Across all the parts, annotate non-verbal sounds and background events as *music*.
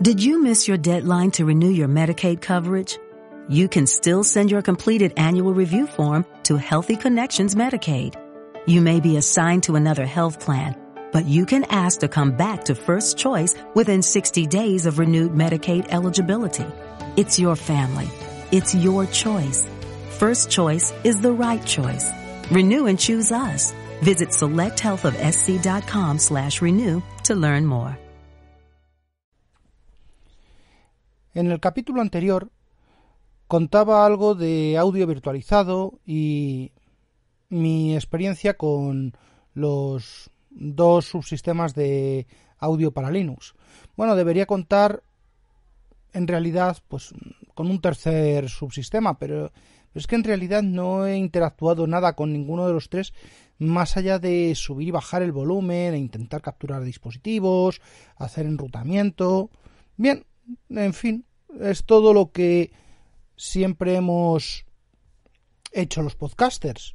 Did you miss your deadline to renew your Medicaid coverage? You can still send your completed annual review form to Healthy Connections Medicaid. You may be assigned to another health plan, but you can ask to come back to First Choice within 60 days of renewed Medicaid eligibility. It's your family. It's your choice. First Choice is the right choice. Renew and choose us. Visit selecthealthofsc.com slash renew to learn more. En el capítulo anterior contaba algo de audio virtualizado y mi experiencia con los dos subsistemas de audio para Linux. Bueno, debería contar en realidad pues con un tercer subsistema, pero es que en realidad no he interactuado nada con ninguno de los tres más allá de subir y bajar el volumen e intentar capturar dispositivos, hacer enrutamiento. Bien, en fin, es todo lo que siempre hemos hecho los podcasters.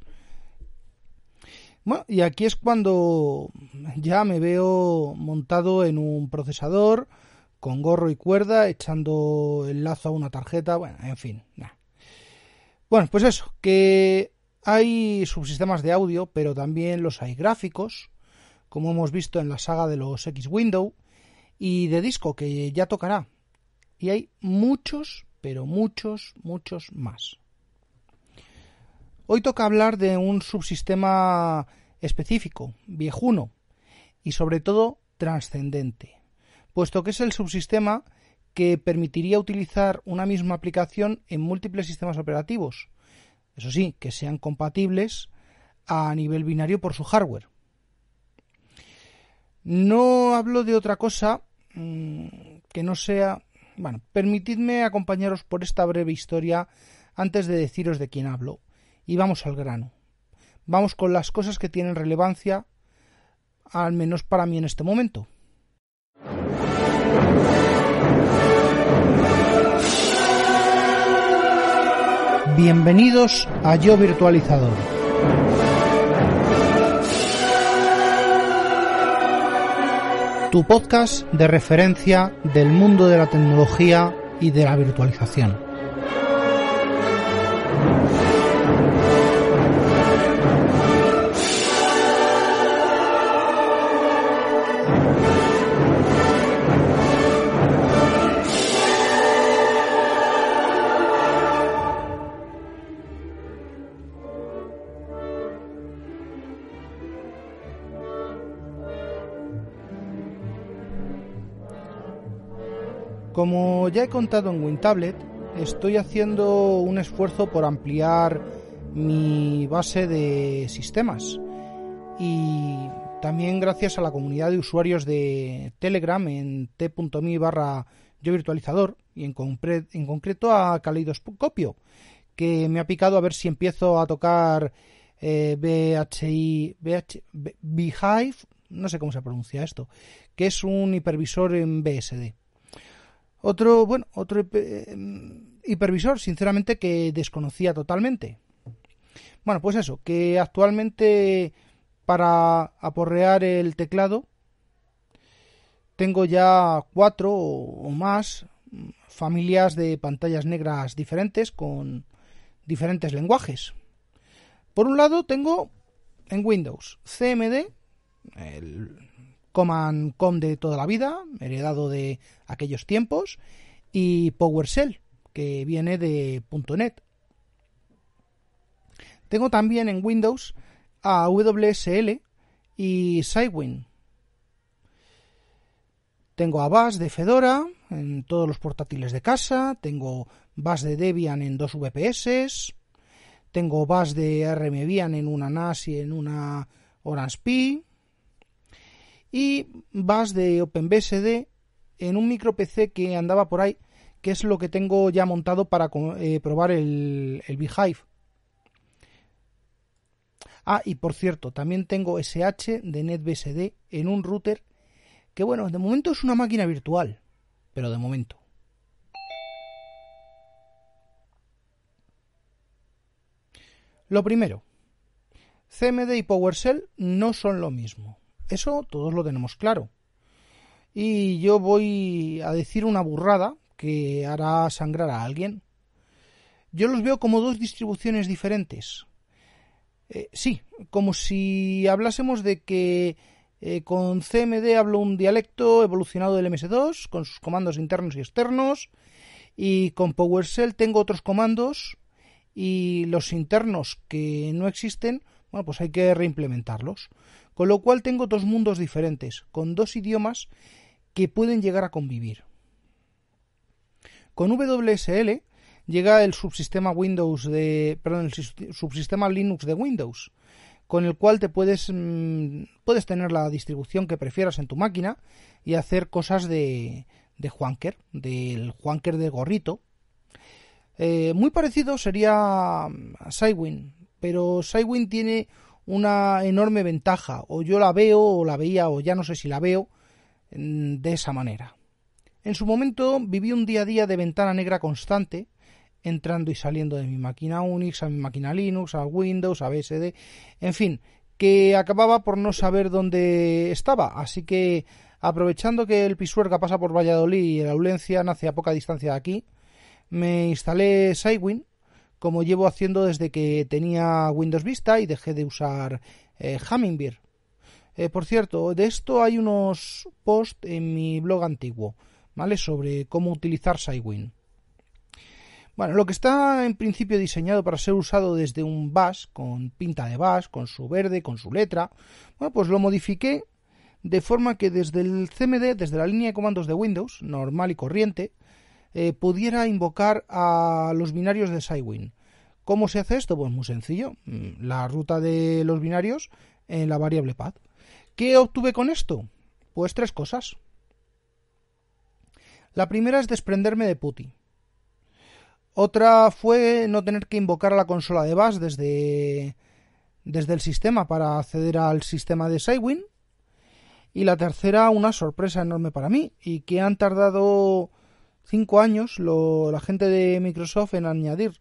Bueno, y aquí es cuando ya me veo montado en un procesador con gorro y cuerda, echando el lazo a una tarjeta, bueno, en fin. Bueno, pues eso, que hay subsistemas de audio, pero también los hay gráficos, como hemos visto en la saga de los X-Window, y de disco, que ya tocará. Y hay muchos, pero muchos, muchos más. Hoy toca hablar de un subsistema específico, viejuno, y sobre todo trascendente, puesto que es el subsistema que permitiría utilizar una misma aplicación en múltiples sistemas operativos, eso sí, que sean compatibles a nivel binario por su hardware. No hablo de otra cosa mm, que no sea bueno, permitidme acompañaros por esta breve historia antes de deciros de quién hablo. Y vamos al grano. Vamos con las cosas que tienen relevancia, al menos para mí en este momento. Bienvenidos a Yo Virtualizador. tu podcast de referencia del mundo de la tecnología y de la virtualización. Como ya he contado en WinTablet, estoy haciendo un esfuerzo por ampliar mi base de sistemas y también gracias a la comunidad de usuarios de Telegram en tmi barra yo virtualizador y en, en concreto a Caleidoscopio que me ha picado a ver si empiezo a tocar eh, BHI, BH, no sé cómo se pronuncia esto, que es un hipervisor en BSD. Otro, bueno, otro eh, hipervisor, sinceramente, que desconocía totalmente. Bueno, pues eso, que actualmente para aporrear el teclado tengo ya cuatro o más familias de pantallas negras diferentes con diferentes lenguajes. Por un lado tengo en Windows CMD, el Command Com de toda la vida, heredado de aquellos tiempos, y PowerShell, que viene de .NET. Tengo también en Windows a WSL y Sidewind. Tengo a Bash de Fedora en todos los portátiles de casa, tengo BAS de Debian en dos VPS, tengo BAS de RMBian en una NAS y en una Orange Pi, y vas de OpenBSD en un micro PC que andaba por ahí, que es lo que tengo ya montado para eh, probar el, el Beehive. Ah, y por cierto, también tengo SH de NetBSD en un router que, bueno, de momento es una máquina virtual, pero de momento. Lo primero, CMD y PowerShell no son lo mismo. Eso todos lo tenemos claro. Y yo voy a decir una burrada que hará sangrar a alguien. Yo los veo como dos distribuciones diferentes. Eh, sí, como si hablásemos de que eh, con CMD hablo un dialecto evolucionado del MS2, con sus comandos internos y externos, y con PowerShell tengo otros comandos y los internos que no existen bueno, pues hay que reimplementarlos. Con lo cual tengo dos mundos diferentes, con dos idiomas que pueden llegar a convivir. Con WSL llega el subsistema Windows de, el subsistema Linux de Windows, con el cual te puedes mm, puedes tener la distribución que prefieras en tu máquina y hacer cosas de de Juanker, del Juanker de gorrito. Eh, muy parecido sería mm, Sidewind pero Sidewind tiene una enorme ventaja, o yo la veo, o la veía, o ya no sé si la veo, mm, de esa manera. En su momento viví un día a día de ventana negra constante, entrando y saliendo de mi máquina Unix, a mi máquina Linux, a Windows, a BSD, en fin, que acababa por no saber dónde estaba, así que aprovechando que el Pisuerga pasa por Valladolid y la Aulencia nace a poca distancia de aquí, me instalé Sidewin como llevo haciendo desde que tenía Windows Vista y dejé de usar eh, Hummingbird. Eh, por cierto, de esto hay unos posts en mi blog antiguo, ¿vale? Sobre cómo utilizar Sywin. Bueno, lo que está en principio diseñado para ser usado desde un bash, con pinta de bash, con su verde, con su letra, bueno, pues lo modifiqué de forma que desde el CMD, desde la línea de comandos de Windows, normal y corriente, eh, pudiera invocar a los binarios de Sidewin. ¿Cómo se hace esto? Pues muy sencillo. Mm, la ruta de los binarios en la variable path. ¿Qué obtuve con esto? Pues tres cosas. La primera es desprenderme de Putty. Otra fue no tener que invocar a la consola de bus desde, desde el sistema para acceder al sistema de Sidewind. Y la tercera, una sorpresa enorme para mí, y que han tardado cinco años la gente de Microsoft en añadir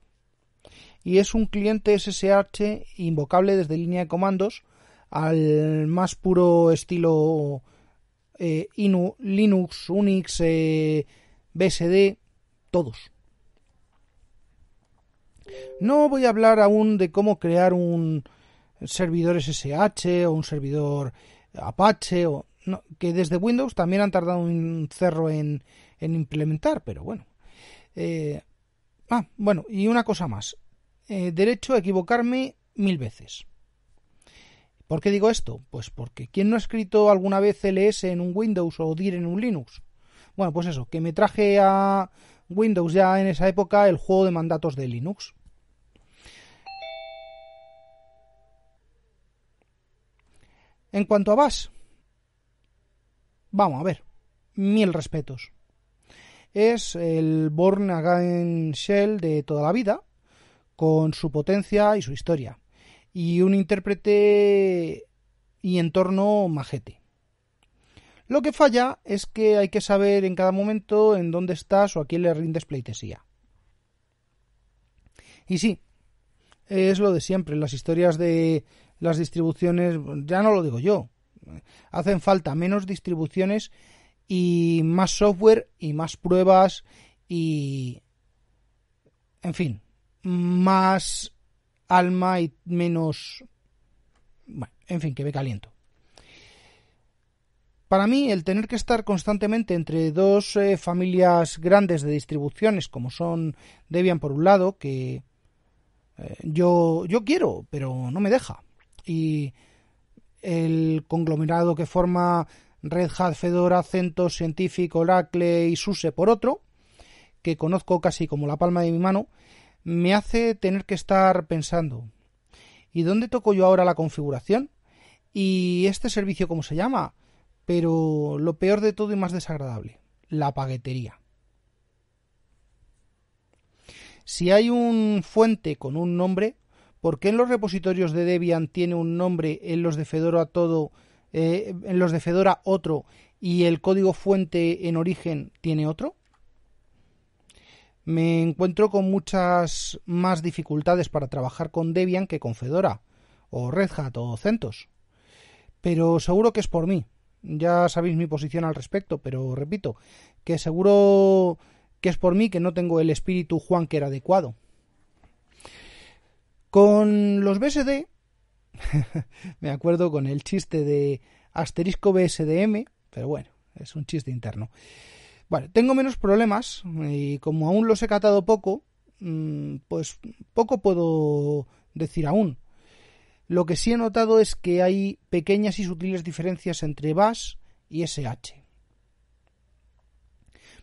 y es un cliente SSH invocable desde línea de comandos al más puro estilo eh, Linux, Unix, eh, BSD, todos. No voy a hablar aún de cómo crear un servidor SSH o un servidor Apache, o, que desde Windows también han tardado un cerro en, implementar, pero bueno. Eh, ah, bueno, y una cosa más. Eh, derecho a equivocarme mil veces. ¿Por qué digo esto? Pues porque ¿quién no ha escrito alguna vez ls en un Windows o dir en un Linux? Bueno, pues eso, que me traje a Windows ya en esa época el juego de mandatos de Linux. En cuanto a Bash, vamos a ver, mil respetos. Es el Born Again Shell de toda la vida, con su potencia y su historia, y un intérprete y entorno majete. Lo que falla es que hay que saber en cada momento en dónde estás o a quién le rindes pleitesía. Y sí, es lo de siempre, las historias de las distribuciones, ya no lo digo yo, hacen falta menos distribuciones y más software y más pruebas y... En fin, más alma y menos... Bueno, en fin, que me caliento. Para mí, el tener que estar constantemente entre dos eh, familias grandes de distribuciones, como son Debian por un lado, que eh, yo, yo quiero, pero no me deja, y el conglomerado que forma Red Hat, Fedora, CentOS, Scientific, Oracle y SUSE por otro, que conozco casi como la palma de mi mano, me hace tener que estar pensando ¿y dónde toco yo ahora la configuración? ¿y este servicio cómo se llama? Pero lo peor de todo y más desagradable, la paguetería Si hay un fuente con un nombre, ¿por qué en los repositorios de Debian tiene un nombre, en los de Fedora todo, eh, en los de Fedora otro y el código fuente en origen tiene otro? Me encuentro con muchas más dificultades para trabajar con Debian que con Fedora, o Red Hat o CentOS. Pero seguro que es por mí. Ya sabéis mi posición al respecto, pero repito, que seguro que es por mí que no tengo el espíritu Juan que era adecuado. Con los BSD, *laughs* me acuerdo con el chiste de asterisco BSDM, pero bueno, es un chiste interno tengo menos problemas y como aún los he catado poco, mm, pues poco puedo decir aún. Lo que sí he notado es que hay pequeñas y sutiles diferencias entre BAS y SH.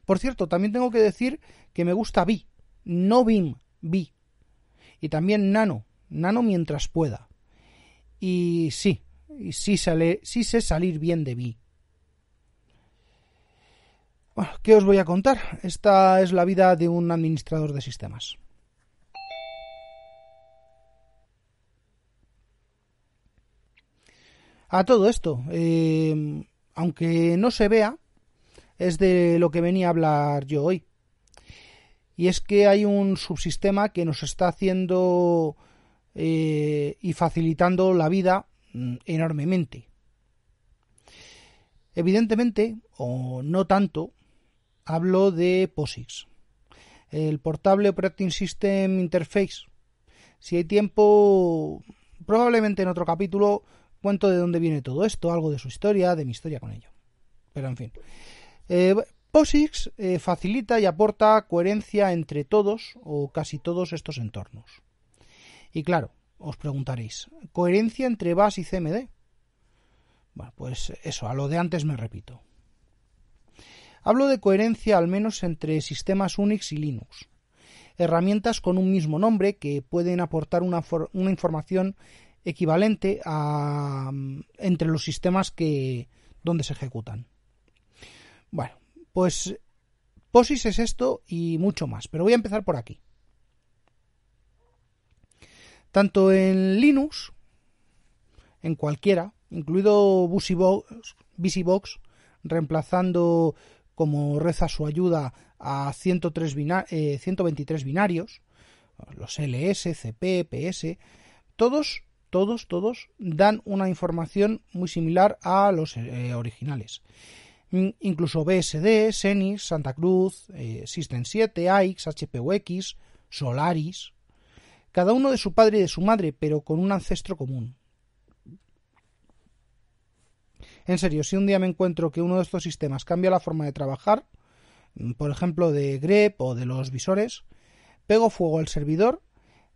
Por cierto, también tengo que decir que me gusta BI, no BIM, BI. Y también Nano, Nano mientras pueda. Y sí, y sí, sí sé salir bien de BI. Bueno, ¿qué os voy a contar? Esta es la vida de un administrador de sistemas. A todo esto, eh, aunque no se vea, es de lo que venía a hablar yo hoy. Y es que hay un subsistema que nos está haciendo eh, y facilitando la vida mm, enormemente. Evidentemente, o no tanto, Hablo de POSIX, el portable Operating System Interface. Si hay tiempo, probablemente en otro capítulo cuento de dónde viene todo esto, algo de su historia, de mi historia con ello. Pero en fin. Eh, POSIX eh, facilita y aporta coherencia entre todos o casi todos estos entornos. Y claro, os preguntaréis, ¿coherencia entre BAS y CMD? Bueno, pues eso, a lo de antes me repito. Hablo de coherencia al menos entre sistemas Unix y Linux. Herramientas con un mismo nombre que pueden aportar una, información equivalente mm, entre los sistemas que, donde se ejecutan. Bueno, pues POSIS es esto y mucho más, pero voy a empezar por aquí. Tanto en Linux, en cualquiera, incluido BusyBox, reemplazando como reza su ayuda a 103 123 eh, binarios, los LS, CP, PS, todos, todos, todos dan una información muy similar a los eh, originales. Incluso BSD, Senix, Santa Cruz, eh, System 7, AIX, HPUX, Solaris, cada uno de su padre y de su madre, pero con un ancestro común. En serio, si un día me encuentro que uno de estos sistemas cambia la forma de trabajar, mm, por ejemplo de grep o de los visores, pego fuego al servidor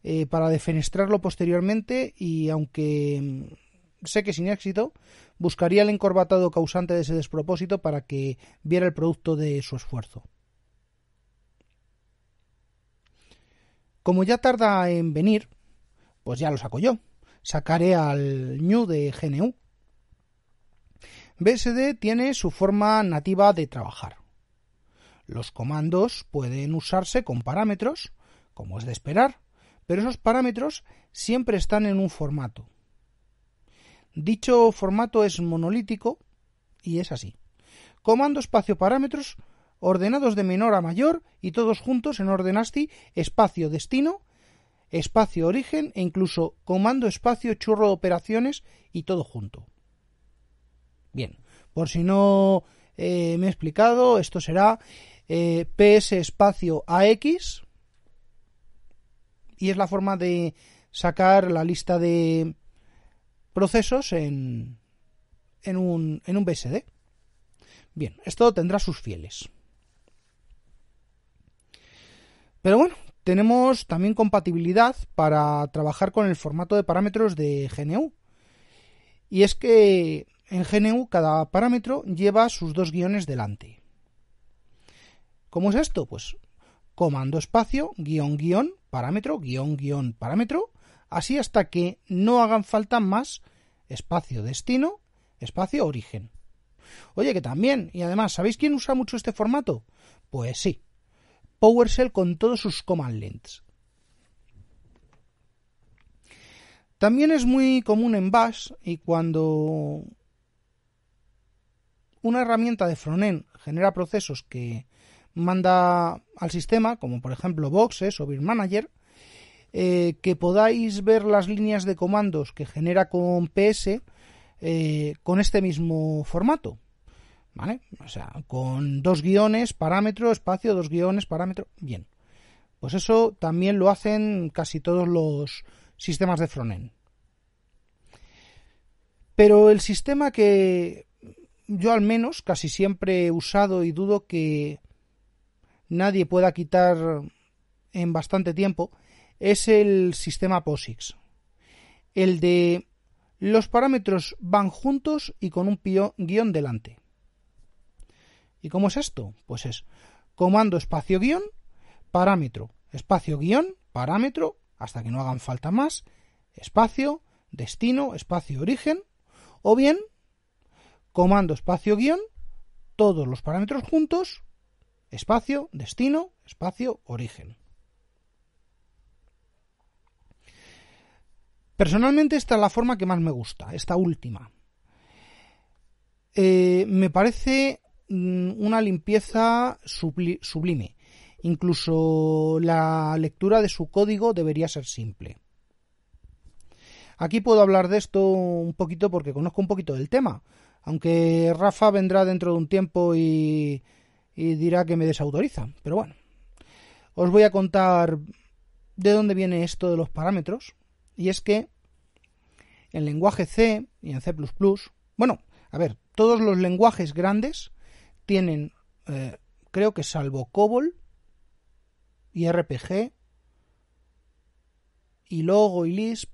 eh, para defenestrarlo posteriormente y aunque mm, sé que sin éxito, buscaría el encorbatado causante de ese despropósito para que viera el producto de su esfuerzo. Como ya tarda en venir, pues ya lo saco yo. Sacaré al ñu de GNU BSD tiene su forma nativa de trabajar. Los comandos pueden usarse con parámetros, como es de esperar, pero esos parámetros siempre están en un formato. Dicho formato es monolítico y es así. Comando espacio parámetros ordenados de menor a mayor y todos juntos en orden ASCII espacio destino, espacio origen e incluso comando espacio churro de operaciones y todo junto. Bien, por si no eh, me he explicado, esto será eh, PS espacio AX y es la forma de sacar la lista de procesos en, en, un, en un BSD. Bien, esto tendrá sus fieles. Pero bueno, tenemos también compatibilidad para trabajar con el formato de parámetros de GNU. Y es que en GNU cada parámetro lleva sus dos guiones delante. ¿Cómo es esto? Pues comando espacio, guión, guión, parámetro, guión, guión, parámetro, así hasta que no hagan falta más espacio destino, espacio origen. Oye, que también, y además, ¿sabéis quién usa mucho este formato? Pues sí, PowerShell con todos sus command lengths. También es muy común en Bash y cuando una herramienta de fronen genera procesos que manda al sistema, como por ejemplo boxes o birmanager, manager, eh, que podáis ver las líneas de comandos que genera con PS eh, con este mismo formato. ¿Vale? O sea, con dos guiones, parámetro, espacio, dos guiones, parámetro. Bien. Pues eso también lo hacen casi todos los sistemas de frontend. Pero el sistema que yo al menos casi siempre he usado y dudo que nadie pueda quitar en bastante tiempo es el sistema POSIX. El de los parámetros van juntos y con un guión delante. ¿Y cómo es esto? Pues es comando espacio guión, parámetro, espacio guión, parámetro, hasta que no hagan falta más, espacio, destino, espacio, origen, o bien comando espacio guión, todos los parámetros juntos, espacio, destino, espacio, origen. Personalmente esta es la forma que más me gusta, esta última. Eh, me parece mm, una limpieza sublime. Incluso la lectura de su código debería ser simple. Aquí puedo hablar de esto un poquito porque conozco un poquito del tema. Aunque Rafa vendrá dentro de un tiempo y, dirá que me desautoriza. Pero bueno, os voy a contar de dónde viene esto de los parámetros. Y es que en lenguaje C y en C++, bueno, a ver, todos los lenguajes grandes tienen, eh, creo que salvo COBOL y RPG y Logo y Lisp,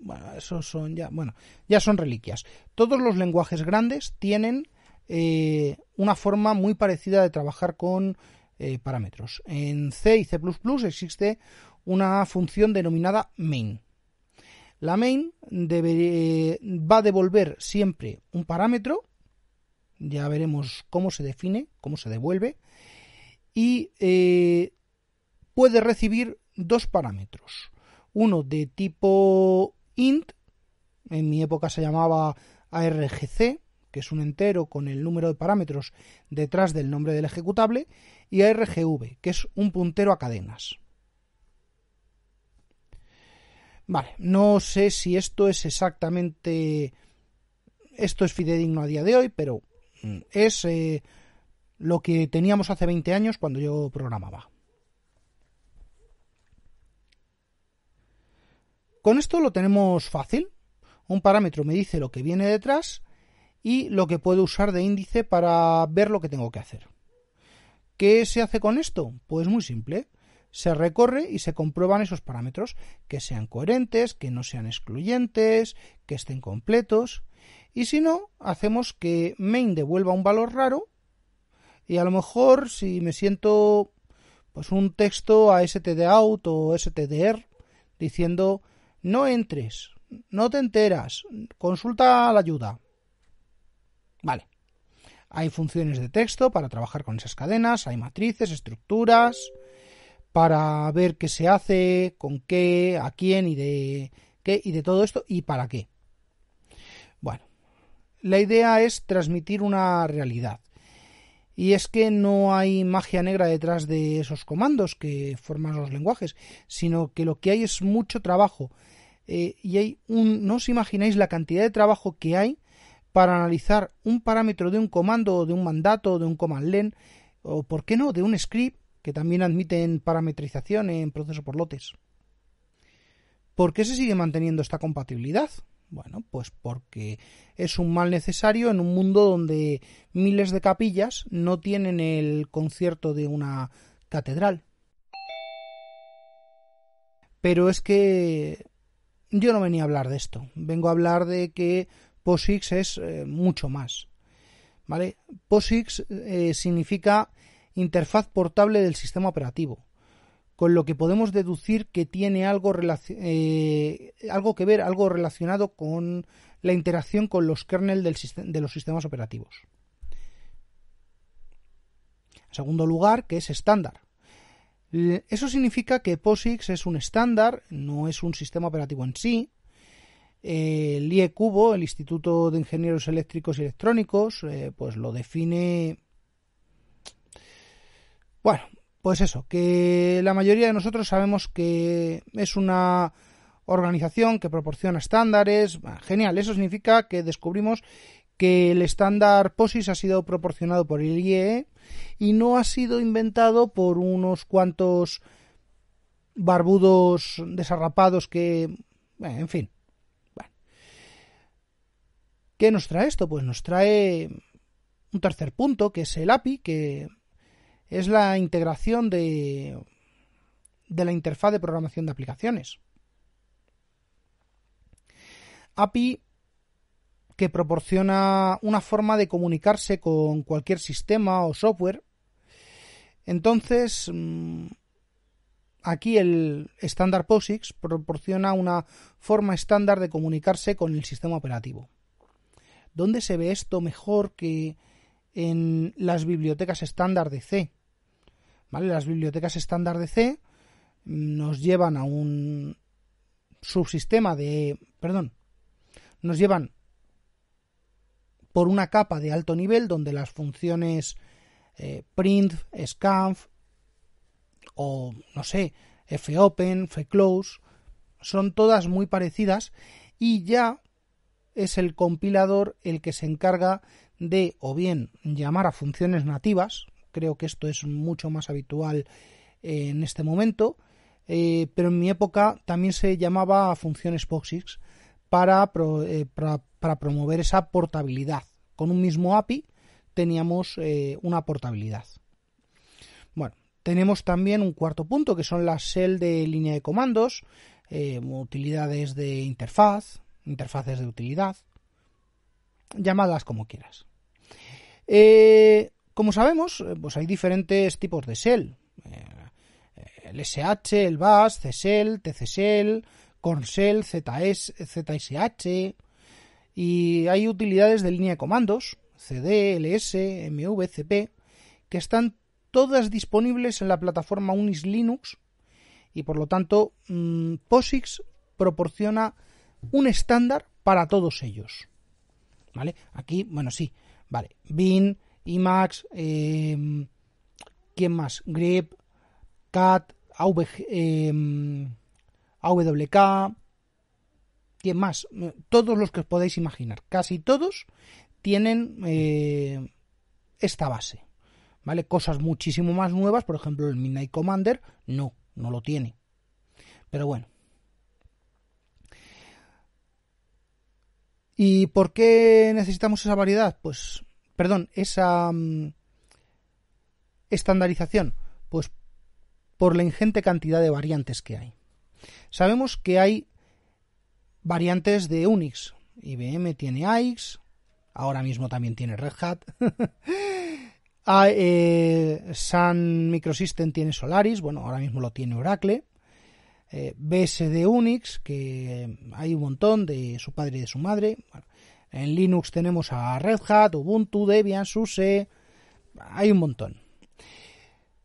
bueno, esos son ya, bueno, ya son reliquias. Todos los lenguajes grandes tienen eh, una forma muy parecida de trabajar con eh, parámetros. En C y C++ existe una función denominada main. La main eh, va a devolver siempre un parámetro, ya veremos cómo se define, cómo se devuelve, y puede recibir dos parámetros, uno de tipo int, en mi época se llamaba argc, que es un entero con el número de parámetros detrás del nombre del ejecutable, y argv, que es un puntero a cadenas. Vale, no sé si esto es exactamente... Esto es fidedigno a día de hoy, pero mm, es eh, lo que teníamos hace 20 años cuando yo programaba. Con esto lo tenemos fácil. Un parámetro me dice lo que viene detrás y lo que puedo usar de índice para ver lo que tengo que hacer. ¿Qué se hace con esto? Pues muy simple. Se recorre y se comprueban esos parámetros, que sean coherentes, que no sean excluyentes, que estén completos. Y si no, hacemos que main devuelva un valor raro y a lo mejor si me siento pues un texto a stdout o stdr diciendo no entres, no te enteras, consulta la ayuda. Vale. Hay funciones de texto para trabajar con esas cadenas, hay matrices, estructuras, para ver qué se hace, con qué, a quién y de qué y de todo esto y para qué. Bueno, la idea es transmitir una realidad. Y es que no hay magia negra detrás de esos comandos que forman los lenguajes, sino que lo que hay es mucho trabajo. Eh, y hay un, no os imagináis la cantidad de trabajo que hay para analizar un parámetro de un comando, de un mandato, de un command len, o por qué no, de un script, que también admiten parametrización en proceso por lotes. ¿Por qué se sigue manteniendo esta compatibilidad? Bueno, pues porque es un mal necesario en un mundo donde miles de capillas no tienen el concierto de una catedral. Pero es que yo no venía a hablar de esto, vengo a hablar de que POSIX es eh, mucho más. ¿Vale? POSIX eh, significa interfaz portable del sistema operativo con lo que podemos deducir que tiene algo, eh, algo que ver, algo relacionado con la interacción con los kernels de los sistemas operativos. En segundo lugar, que es estándar. Eso significa que POSIX es un estándar, no es un sistema operativo en sí. Eh, el IE Cubo, el Instituto de Ingenieros Eléctricos y Electrónicos, eh, pues lo define. Bueno, pues eso, que la mayoría de nosotros sabemos que es una organización que proporciona estándares. Genial, eso significa que descubrimos que el estándar POSIS ha sido proporcionado por el IEE y no ha sido inventado por unos cuantos barbudos desarrapados que... en fin. ¿Qué nos trae esto? Pues nos trae un tercer punto, que es el API, que es la integración de, de la interfaz de programación de aplicaciones. API que proporciona una forma de comunicarse con cualquier sistema o software. Entonces, mm, aquí el estándar POSIX proporciona una forma estándar de comunicarse con el sistema operativo. ¿Dónde se ve esto mejor que en las bibliotecas estándar de C? Las bibliotecas estándar de C nos llevan a un subsistema de... perdón, nos llevan por una capa de alto nivel donde las funciones eh, print, scanf o no sé, fopen, fclose son todas muy parecidas y ya es el compilador el que se encarga de o bien llamar a funciones nativas, creo que esto es mucho más habitual en este momento, eh, pero en mi época también se llamaba funciones POSIX eh, para, promover esa portabilidad. Con un mismo API teníamos eh, una portabilidad. Bueno, tenemos también un cuarto punto que son las shell de línea de comandos, utilidades de interfaz, interfaces de utilidad, llamadas como quieras. Eh, como sabemos, eh, pues hay diferentes tipos de Shell. Eh, el SH, el BAS, CSEL, TCSEL, CORSEL, ZSH. Y hay utilidades de línea de comandos, CD, LS, MV, CP, que están todas disponibles en la plataforma Unis Linux y por lo tanto mm, POSIX proporciona un estándar para todos ellos. ¿Vale? Aquí, bueno, sí, vale, bin, IMAX, em, ¿quién más? Grip, CAT, AWK, em, ¿quién más? Eh, todos los que os podáis imaginar, casi todos tienen eh, esta base. ¿Vale? Cosas muchísimo más nuevas, por ejemplo, el Midnight Commander, no, no lo tiene. Pero bueno. ¿Y por qué necesitamos esa variedad? Pues perdón, esa mm, estandarización? Pues por la ingente cantidad de variantes que hay. Sabemos que hay variantes de Unix. IBM tiene AIX, ahora mismo también tiene Red Hat. *laughs* Eh, Sun Microsystem tiene Solaris, bueno, ahora mismo lo tiene Oracle. Eh, BSD Unix, que hay un montón de su padre y de su madre. En Linux tenemos a Red Hat, Ubuntu, Debian, SUSE, hay un montón.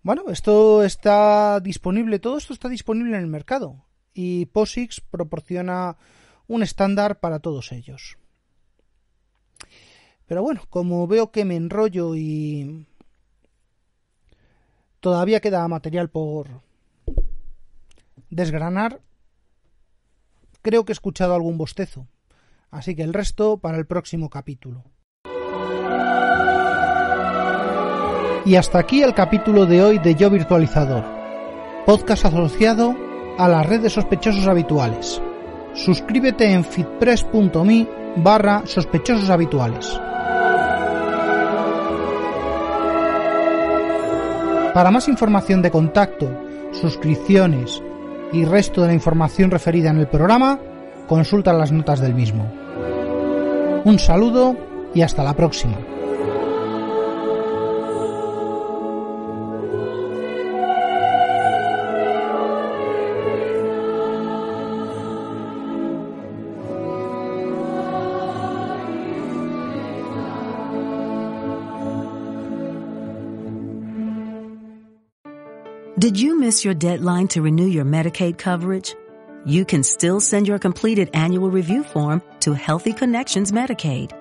Bueno, esto está disponible, todo esto está disponible en el mercado y POSIX proporciona un estándar para todos ellos. Pero bueno, como veo que me enrollo y todavía queda material por desgranar, creo que he escuchado algún bostezo. Así que el resto para el próximo capítulo. Y hasta aquí el capítulo de hoy de Yo Virtualizador, podcast asociado a la red de sospechosos habituales. Suscríbete en fitpress.me barra sospechosos habituales. Para más información de contacto, suscripciones y resto de la información referida en el programa, consulta las notas del mismo. Un saludo y hasta la próxima. Did you miss your deadline to renew your Medicaid coverage? You can still send your completed annual review form to Healthy Connections Medicaid.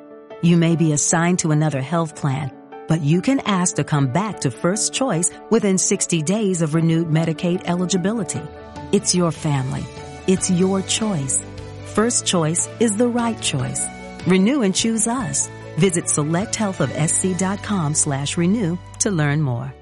You may be assigned to another health plan, but you can ask to come back to First Choice within 60 days of renewed Medicaid eligibility. It's your family. It's your choice. First Choice is the right choice. Renew and choose us. Visit selecthealthofsc.com slash renew to learn more.